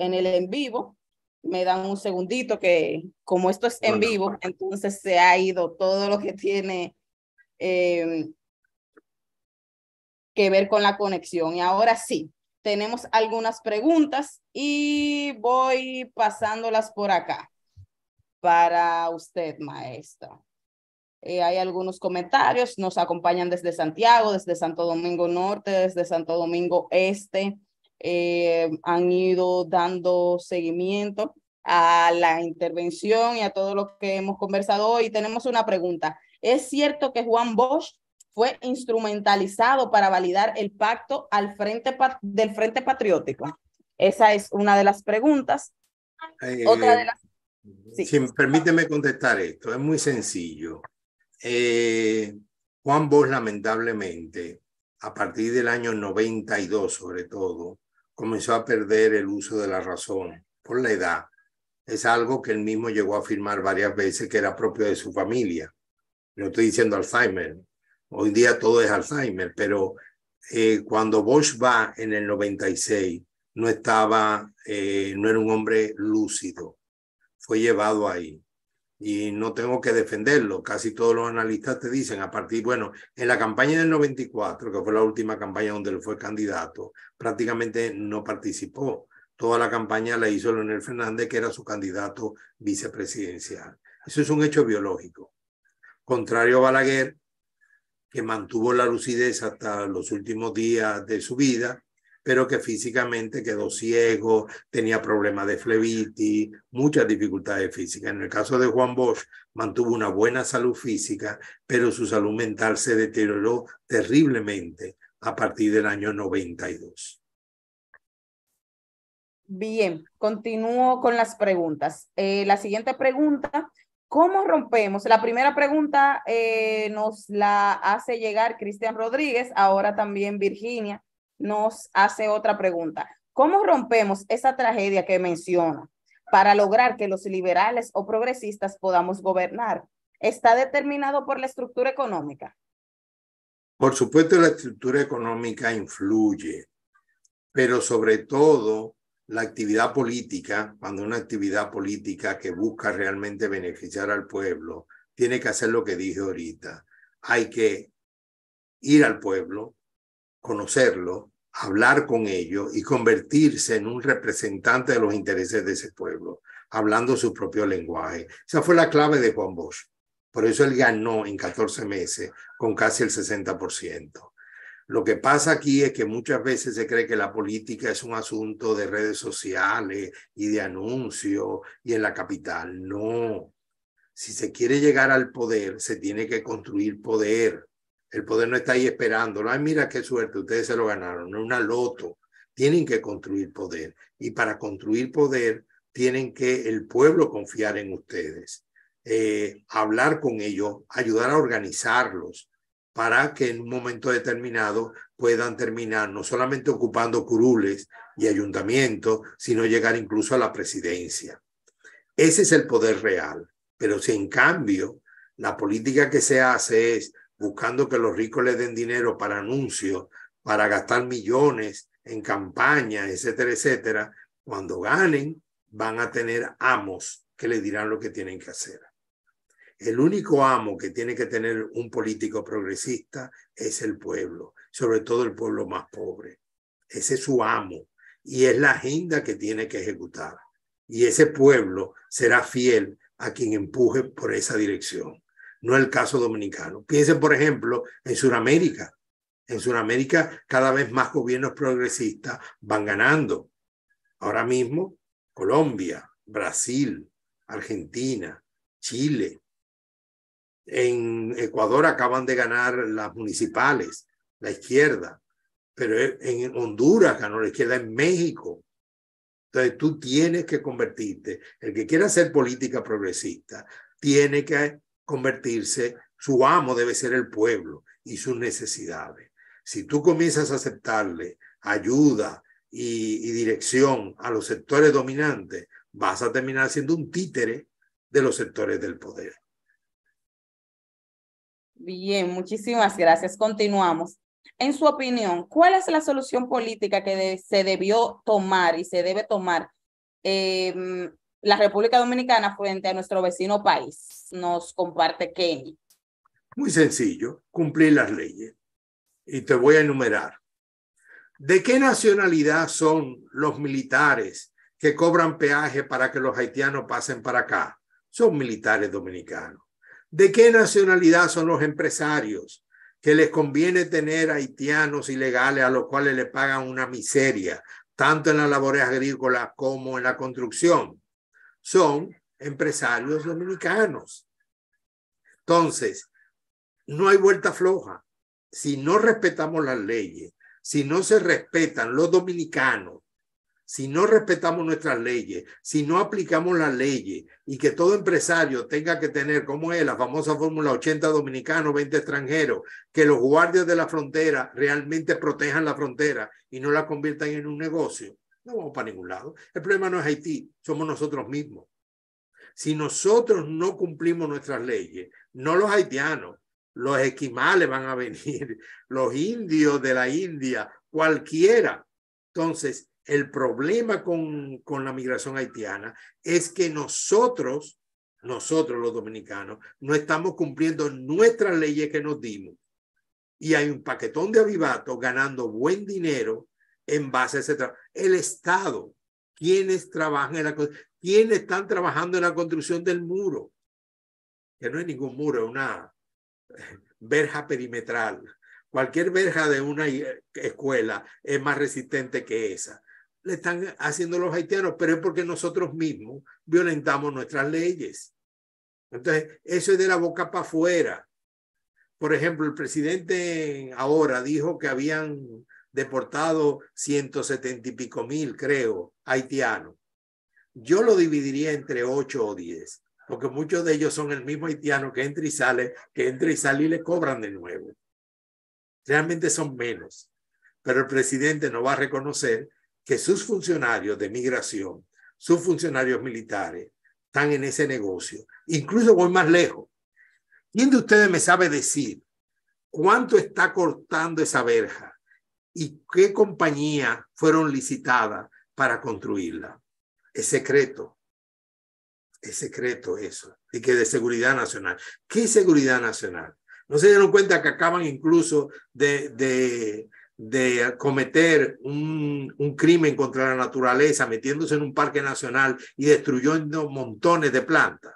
en el en vivo. Me dan un segundito que como esto es en vivo, entonces se ha ido todo lo que tiene em, que ver con la conexión. Y ahora sí, tenemos algunas preguntas y voy pasándolas por acá para usted, maestra. Eh, hay algunos comentarios, nos acompañan desde Santiago, desde Santo Domingo Norte, desde Santo Domingo Este, eh, han ido dando seguimiento a la intervención y a todo lo que hemos conversado hoy. Tenemos una pregunta. ¿Es cierto que Juan Bosch fue instrumentalizado para validar el pacto al frente del Frente Patriótico? Esa es una de las preguntas. Eh, Otra de las... permíteme contestar esto, es muy sencillo. Eh, Juan Bosch lamentablemente, a partir del año 92 sobre todo, comenzó a perder el uso de la razón por la edad. Es algo que él mismo llegó a afirmar varias veces que era propio de su familia. No estoy diciendo Alzheimer. Hoy día todo es Alzheimer, pero eh, cuando Bosch va en el 96, no estaba, eh, no era un hombre lúcido. Fue llevado ahí y no tengo que defenderlo. Casi todos los analistas te dicen a partir, bueno, en la campaña del 94, que fue la última campaña donde él fue candidato, prácticamente no participó. Toda la campaña la hizo Leonel Fernández, que era su candidato vicepresidencial. Eso es un hecho biológico. Contrario a Balaguer, que mantuvo la lucidez hasta los últimos días de su vida, pero que físicamente quedó ciego, tenía problemas de flebitis, muchas dificultades físicas. En el caso de Juan Bosch, mantuvo una buena salud física, pero su salud mental se deterioró terriblemente a partir del año 92. Bien, continúo con las preguntas. Eh, la siguiente pregunta, ¿cómo rompemos? La primera pregunta eh, nos la hace llegar Cristian Rodríguez, ahora también Virginia nos hace otra pregunta. ¿Cómo rompemos esa tragedia que menciona para lograr que los liberales o progresistas podamos gobernar? ¿Está determinado por la estructura económica? Por supuesto, la estructura económica influye, pero sobre todo la actividad política, cuando una actividad política que busca realmente beneficiar al pueblo, tiene que hacer lo que dije ahorita. Hay que ir al pueblo, conocerlo, hablar con ellos y convertirse en un representante de los intereses de ese pueblo, hablando su propio lenguaje. Esa fue la clave de Juan Bosch. Por eso él ganó en 14 meses con casi el 60%. Lo que pasa aquí es que muchas veces se cree que la política es un asunto de redes sociales y de anuncios y en la capital. No. Si se quiere llegar al poder, se tiene que construir poder el poder no está ahí esperando. Ay, mira qué suerte, ustedes se lo ganaron. No una loto. Tienen que construir poder. Y para construir poder, tienen que el pueblo confiar en ustedes. Eh, hablar con ellos, ayudar a organizarlos para que en un momento determinado puedan terminar no solamente ocupando curules y ayuntamientos, sino llegar incluso a la presidencia. Ese es el poder real. Pero si en cambio la política que se hace es buscando que los ricos les den dinero para anuncios, para gastar millones en campaña, etcétera, etcétera, cuando ganen van a tener amos que le dirán lo que tienen que hacer. El único amo que tiene que tener un político progresista es el pueblo, sobre todo el pueblo más pobre. Ese es su amo y es la agenda que tiene que ejecutar. Y ese pueblo será fiel a quien empuje por esa dirección no el caso dominicano. Piensen, por ejemplo, en Sudamérica. En Sudamérica cada vez más gobiernos progresistas van ganando. Ahora mismo, Colombia, Brasil, Argentina, Chile. En Ecuador acaban de ganar las municipales, la izquierda, pero en Honduras ganó la izquierda, en México. Entonces tú tienes que convertirte, el que quiera hacer política progresista, tiene que convertirse, su amo debe ser el pueblo y sus necesidades. Si tú comienzas a aceptarle ayuda y, dirección a los sectores dominantes, vas a terminar siendo un títere de los sectores del poder. Bien, muchísimas gracias. Continuamos. En su opinión, ¿cuál es la solución política que se debió tomar y se debe tomar em, la República Dominicana frente a nuestro vecino país, nos comparte Kenny. Muy sencillo, cumplir las leyes. Y te voy a enumerar. ¿De qué nacionalidad son los militares que cobran peaje para que los haitianos pasen para acá? Son militares dominicanos. ¿De qué nacionalidad son los empresarios que les conviene tener haitianos ilegales a los cuales le pagan una miseria, tanto en la labor agrícola como en la construcción? son empresarios dominicanos. Entonces, no hay vuelta floja. Si no respetamos las leyes, si no se respetan los dominicanos, si no respetamos nuestras leyes, si no aplicamos las leyes y que todo empresario tenga que tener, como es la famosa fórmula 80 dominicanos 20 extranjeros, que los guardias de la frontera realmente protejan la frontera y no la conviertan en un negocio, no vamos para ningún lado. El problema no es Haití, somos nosotros mismos. Si nosotros no cumplimos nuestras leyes, no los haitianos, los esquimales van a venir, <laughs> los indios de la India, cualquiera. Entonces, el problema con, con la migración haitiana es que nosotros, nosotros los dominicanos, no estamos cumpliendo nuestras leyes que nos dimos. Y hay un paquetón de avivatos ganando buen dinero en base a El Estado, quienes trabajan en la quienes están trabajando en la construcción del muro, que no es ningún muro, es una eh, verja perimetral. Cualquier verja de una eh, escuela es más resistente que esa. Le están haciendo los haitianos, pero es porque nosotros mismos violentamos nuestras leyes. Entonces, eso es de la boca para afuera. Por ejemplo, el presidente ahora dijo que habían deportado 170 y pico mil, creo, haitianos. Yo lo dividiría entre 8 o 10, porque muchos de ellos son el mismo haitiano que entra y sale, que entra y sale y le cobran de nuevo. Realmente son menos, pero el presidente no va a reconocer que sus funcionarios de migración, sus funcionarios militares, están en ese negocio. Incluso voy más lejos. ¿Quién de ustedes me sabe decir cuánto está cortando esa verja? y qué compañía fueron licitadas para construirla. Es secreto. Es secreto eso. Y que de seguridad nacional. ¿Qué seguridad nacional? No se dieron cuenta que acaban incluso de, de, de cometer un, un, crimen contra la naturaleza metiéndose en un parque nacional y destruyendo montones de plantas.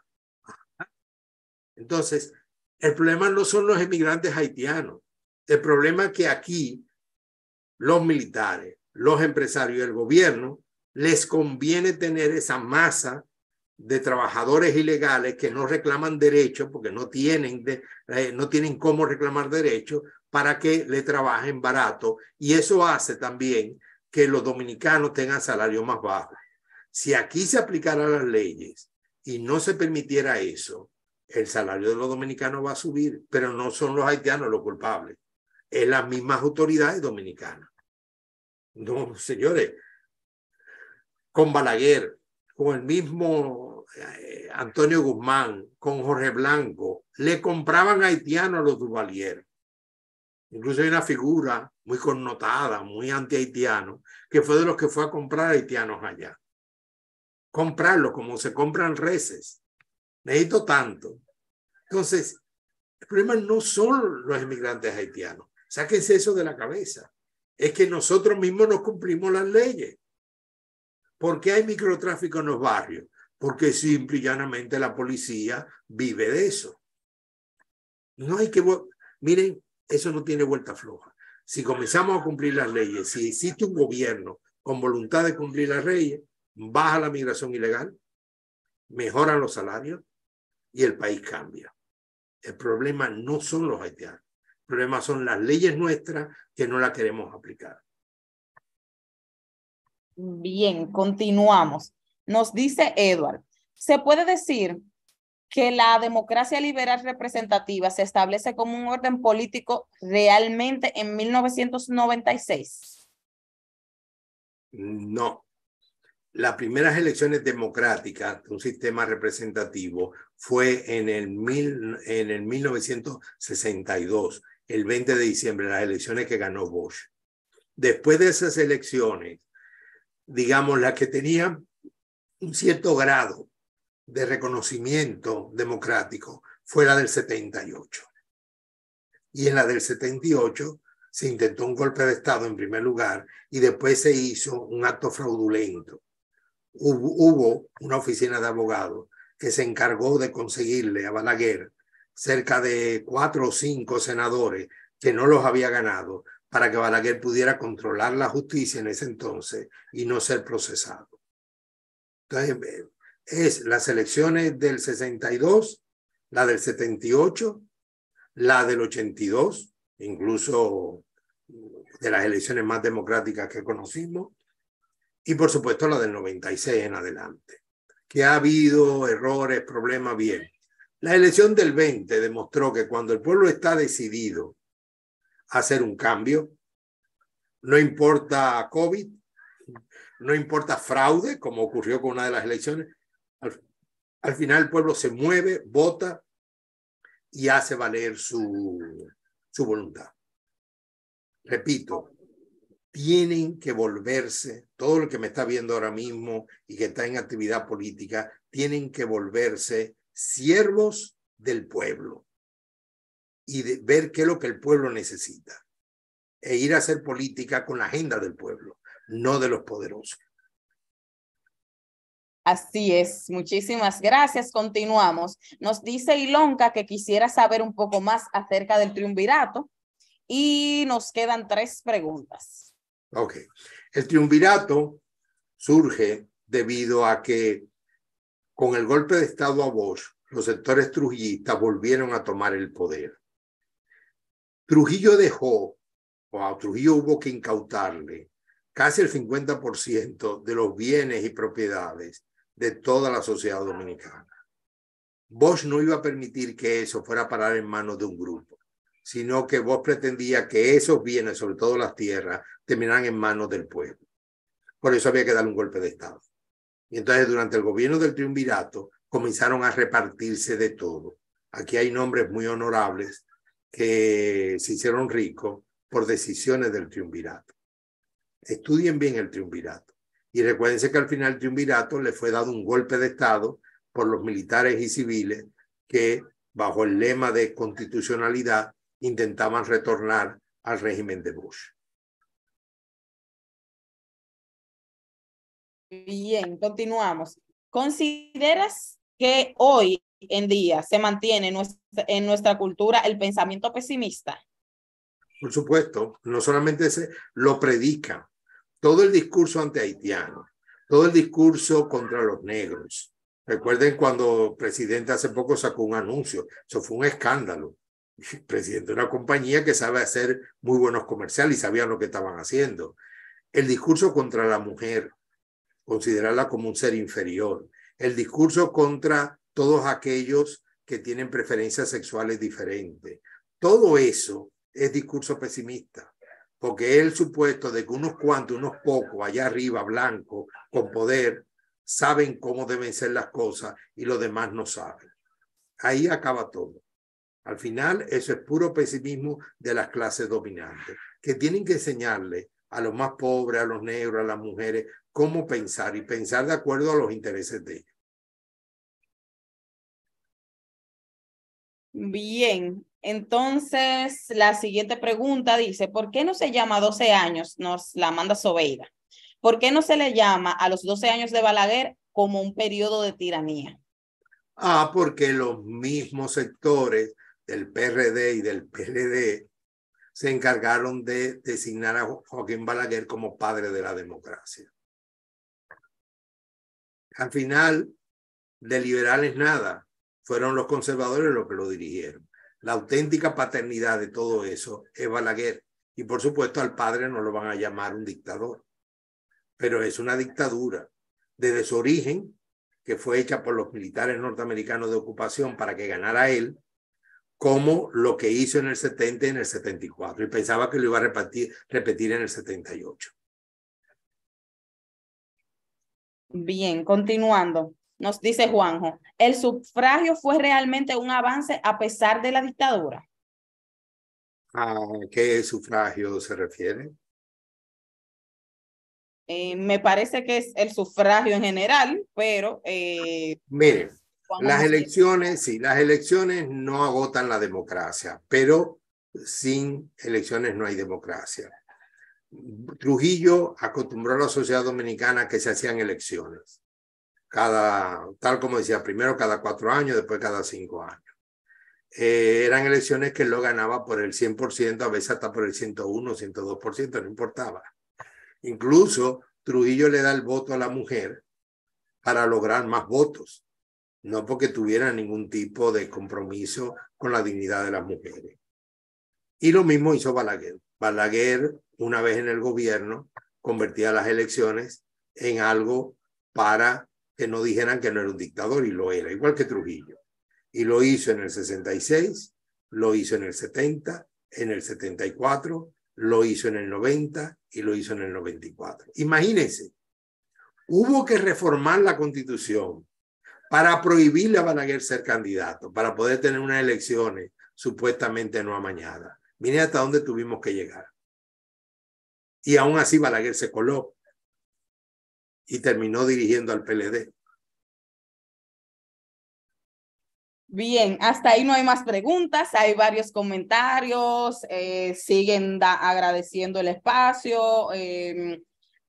Entonces, el problema no son los emigrantes haitianos. El problema es que aquí los militares, los empresarios y el gobierno, les conviene tener esa masa de trabajadores ilegales que no reclaman derechos porque no tienen, eh, no tienen cómo reclamar derechos para que le trabajen barato. Y eso hace también que los dominicanos tengan salarios más bajos. Si aquí se aplicaran las leyes y no se permitiera eso, el salario de los dominicanos va a subir, pero no son los haitianos los culpables, es las mismas autoridades dominicanas. No, señores, con Balaguer, con el mismo eh, Antonio Guzmán, con Jorge Blanco, le compraban haitianos a los Duvalier. Incluso hay una figura muy connotada, muy anti-haitiano, que fue de los que fue a comprar haitianos allá. Comprarlos como se compran reses. Necesito tanto. Entonces, el problema no son los emigrantes haitianos. Sáquense eso de la cabeza es que nosotros mismos no cumplimos las leyes. ¿Por qué hay microtráfico en los barrios? Porque simple y llanamente la policía vive de eso. No hay que. Miren, eso no tiene vuelta floja. Si comenzamos a cumplir las leyes, si existe un gobierno con voluntad de cumplir las leyes, baja la migración ilegal, mejoran los salarios y el país cambia. El problema no son los haitianos problema son las leyes nuestras que no las queremos aplicar. Bien, continuamos. Nos dice Edward, ¿se puede decir que la democracia liberal representativa se establece como un orden político realmente en 1996? No. Las primeras elecciones democráticas de un sistema representativo fue en el, mil, en el 1962 el 20 de diciembre, las elecciones que ganó Bush. Después de esas elecciones, digamos, las que tenían un cierto grado de reconocimiento democrático, fue la del 78. Y en la del 78 se intentó un golpe de Estado en primer lugar y después se hizo un acto fraudulento. Hubo, hubo una oficina de abogados que se encargó de conseguirle a Balaguer cerca de cuatro o cinco senadores que no los había ganado para que Balaguer pudiera controlar la justicia en ese entonces y no ser procesado. Entonces, eh, es las elecciones del 62, la del 78, la del 82, incluso de las elecciones más democráticas que conocimos, y por supuesto la del 96 en adelante. Que ha habido errores, problemas, bien, la elección del 20 demostró que cuando el pueblo está decidido a hacer un cambio, no importa COVID, no importa fraude, como ocurrió con una de las elecciones, al, final el pueblo se mueve, vota y hace valer su, su voluntad. Repito, tienen que volverse, todo lo que me está viendo ahora mismo y que está en actividad política, tienen que volverse siervos del pueblo y ver qué es lo que el pueblo necesita e ir a hacer política con la agenda del pueblo, no de los poderosos. Así es, muchísimas gracias. Continuamos. Nos dice Ilonka que quisiera saber un poco más acerca del triunvirato y nos quedan tres preguntas. Ok, el triunvirato surge debido a que con el golpe de Estado a Bosch, los sectores trujillistas volvieron a tomar el poder. Trujillo dejó, o a Trujillo hubo que incautarle casi el 50% de los bienes y propiedades de toda la sociedad dominicana. Bosch no iba a permitir que eso fuera a parar en manos de un grupo, sino que Bosch pretendía que esos bienes, sobre todo las tierras, terminaran en manos del pueblo. Por eso había que darle un golpe de Estado. Y entonces durante el gobierno del triunvirato comenzaron a repartirse de todo. Aquí hay nombres muy honorables que se hicieron ricos por decisiones del triunvirato. Estudien bien el triunvirato. Y recuérdense que al final el triunvirato le fue dado un golpe de Estado por los militares y civiles que, bajo el lema de constitucionalidad, intentaban retornar al régimen de Bush. Bien, continuamos. ¿Consideras que hoy en día se mantiene en nuestra, cultura el pensamiento pesimista? Por supuesto, no solamente se lo predica. Todo el discurso ante haitiano todo el discurso contra los negros. Recuerden cuando el presidente hace poco sacó un anuncio, eso fue un escándalo. <laughs> presidente de una compañía que sabe hacer muy buenos comerciales y sabían lo que estaban haciendo. El discurso contra la mujer, considerarla como un ser inferior. El discurso contra todos aquellos que tienen preferencias sexuales diferentes. Todo eso es discurso pesimista, porque el supuesto de que unos cuantos, unos pocos, allá arriba, blancos, con poder, saben cómo deben ser las cosas y los demás no saben. Ahí acaba todo. Al final, eso es puro pesimismo de las clases dominantes, que tienen que enseñarle a los más pobres, a los negros, a las mujeres, cómo pensar y pensar de acuerdo a los intereses de ellos. Bien, entonces la siguiente pregunta dice, ¿por qué no se llama 12 años? Nos la manda Sobeida. ¿Por qué no se le llama a los 12 años de Balaguer como un periodo de tiranía? Ah, porque los mismos sectores del PRD y del PLD se encargaron de designar a Joaquín Balaguer como padre de la democracia. Al final, de liberales nada, fueron los conservadores los que lo dirigieron. La auténtica paternidad de todo eso es Balaguer. Y por supuesto al padre no lo van a llamar un dictador, pero es una dictadura desde su origen, que fue hecha por los militares norteamericanos de ocupación para que ganara él, como lo que hizo en el 70 y en el 74. Y pensaba que lo iba a repetir, repetir en el 78. Bien, continuando. Nos dice Juanjo, ¿el sufragio fue realmente un avance a pesar de la dictadura? ¿A qué sufragio se refiere? Eh, me parece que es el sufragio en general, pero... Eh, Miren, las elecciones, sí, las elecciones no agotan la democracia, pero sin elecciones no hay democracia. Trujillo acostumbró a la sociedad dominicana que se hacían elecciones, cada, tal como decía, primero cada cuatro años, después cada cinco años. Eh, eran elecciones que lo ganaba por el 100%, a veces hasta por el 101, 102%, no importaba. Incluso Trujillo le da el voto a la mujer para lograr más votos, no porque tuviera ningún tipo de compromiso con la dignidad de las mujeres. Y lo mismo hizo Balaguer. Balaguer, una vez en el gobierno, convertía las elecciones en algo para que no dijeran que no era un dictador y lo era, igual que Trujillo. Y lo hizo en el 66, lo hizo en el 70, en el 74, lo hizo en el 90 y lo hizo en el 94. Imagínense, hubo que reformar la constitución para prohibirle a Balaguer ser candidato, para poder tener unas elecciones supuestamente no amañadas. Miren hasta dónde tuvimos que llegar. Y aún así Balaguer se coló y terminó dirigiendo al PLD. Bien, hasta ahí no hay más preguntas, hay varios comentarios, eh, siguen agradeciendo el espacio, em,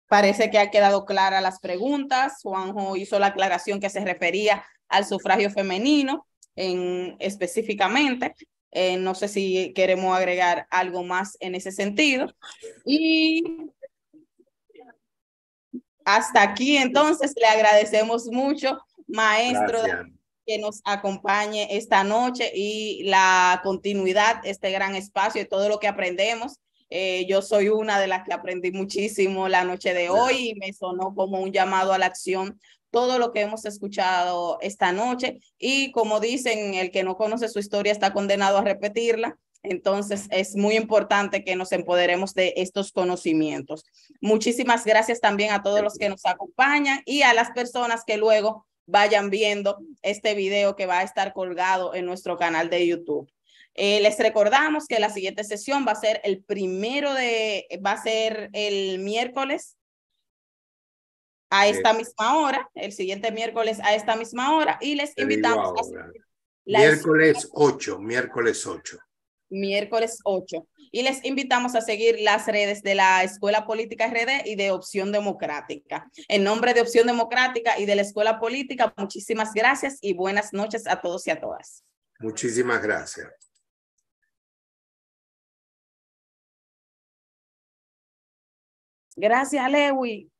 parece que ha quedado clara las preguntas, Juanjo hizo la aclaración que se refería al sufragio femenino en, específicamente, eh, no sé si queremos agregar algo más en ese sentido. Y hasta aquí entonces le agradecemos mucho, maestro, que nos acompañe esta noche y la continuidad, este gran espacio y todo lo que aprendemos. Eh, yo soy una de las que aprendí muchísimo la noche de hoy y me sonó como un llamado a la acción todo lo que hemos escuchado esta noche y como dicen, el que no conoce su historia está condenado a repetirla. Entonces, es muy importante que nos empoderemos de estos conocimientos. Muchísimas gracias también a todos los que nos acompañan y a las personas que luego vayan viendo este video que va a estar colgado en nuestro canal de YouTube. Eh, les recordamos que la siguiente sesión va a ser el primero de, va a ser el miércoles a esta misma hora, el siguiente miércoles a esta misma hora, y les invitamos a miércoles 8, miércoles 8. Miércoles 8. Y les invitamos a seguir las redes de la Escuela Política RD y de Opción Democrática. En nombre de Opción Democrática y de la Escuela Política, muchísimas gracias y buenas noches a todos y a todas. Muchísimas gracias. Gracias, Lewi.